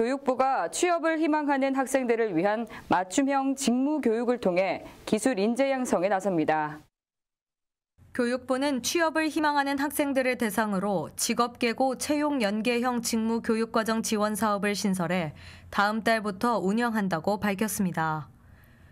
교육부가 취업을 희망하는 학생들을 위한 맞춤형 직무 교육을 통해 기술 인재 양성에 나섭니다. 교육부는 취업을 희망하는 학생들을 대상으로 직업계고 채용연계형 직무 교육과정 지원 사업을 신설해 다음 달부터 운영한다고 밝혔습니다.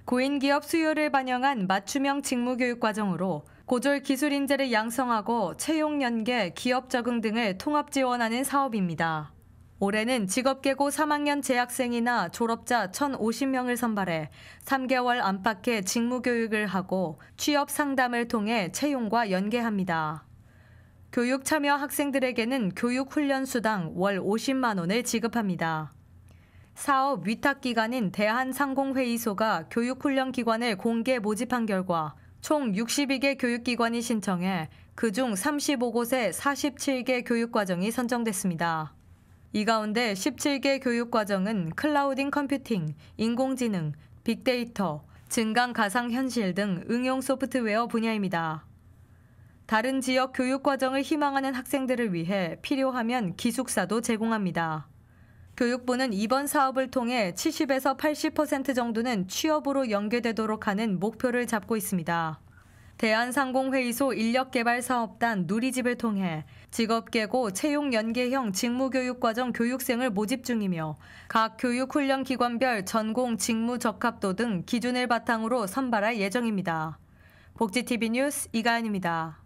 고인기업 수요를 반영한 맞춤형 직무 교육과정으로 고졸 기술 인재를 양성하고 채용연계, 기업 적응 등을 통합 지원하는 사업입니다. 올해는 직업계고 3학년 재학생이나 졸업자 1,050명을 선발해 3개월 안팎의 직무교육을 하고 취업 상담을 통해 채용과 연계합니다. 교육 참여 학생들에게는 교육훈련수당 월 50만 원을 지급합니다. 사업 위탁기관인 대한상공회의소가 교육훈련기관을 공개 모집한 결과 총 62개 교육기관이 신청해 그중 35곳에 47개 교육과정이 선정됐습니다. 이 가운데 17개 교육과정은 클라우딩 컴퓨팅, 인공지능, 빅데이터, 증강 가상현실 등 응용 소프트웨어 분야입니다. 다른 지역 교육과정을 희망하는 학생들을 위해 필요하면 기숙사도 제공합니다. 교육부는 이번 사업을 통해 70에서 80% 정도는 취업으로 연계되도록 하는 목표를 잡고 있습니다. 대한상공회의소 인력개발사업단 누리집을 통해 직업계고 채용연계형 직무교육과정 교육생을 모집 중이며 각 교육훈련기관별 전공 직무적합도 등 기준을 바탕으로 선발할 예정입니다. 복지TV 뉴스 이가연입니다.